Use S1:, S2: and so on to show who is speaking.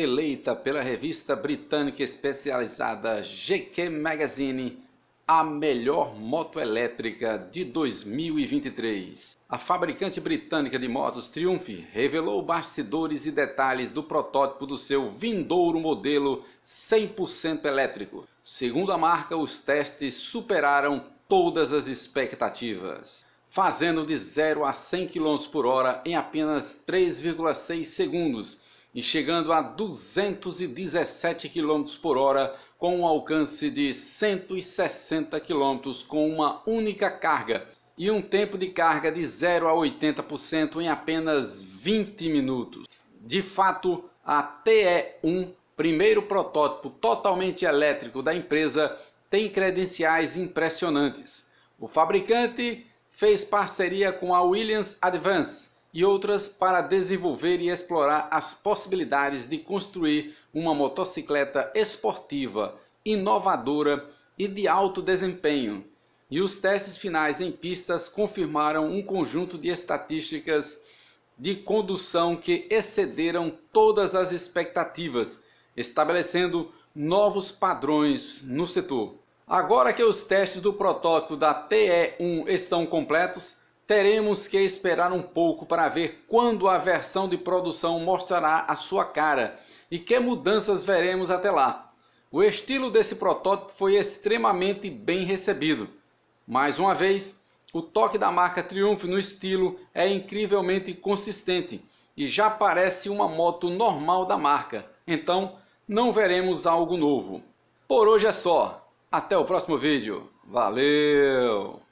S1: eleita pela revista britânica especializada GQ Magazine a melhor moto elétrica de 2023. A fabricante britânica de motos Triumph revelou bastidores e detalhes do protótipo do seu vindouro modelo 100% elétrico. Segundo a marca, os testes superaram todas as expectativas, fazendo de 0 a 100 km por hora em apenas 3,6 segundos e chegando a 217 km por hora com um alcance de 160 km com uma única carga e um tempo de carga de 0 a 80% em apenas 20 minutos. De fato, a TE1, primeiro protótipo totalmente elétrico da empresa, tem credenciais impressionantes. O fabricante fez parceria com a Williams Advance e outras para desenvolver e explorar as possibilidades de construir uma motocicleta esportiva, inovadora e de alto desempenho. E os testes finais em pistas confirmaram um conjunto de estatísticas de condução que excederam todas as expectativas, estabelecendo novos padrões no setor. Agora que os testes do protótipo da TE1 estão completos, teremos que esperar um pouco para ver quando a versão de produção mostrará a sua cara e que mudanças veremos até lá. O estilo desse protótipo foi extremamente bem recebido. Mais uma vez, o toque da marca Triumph no estilo é incrivelmente consistente e já parece uma moto normal da marca, então não veremos algo novo. Por hoje é só, até o próximo vídeo, valeu!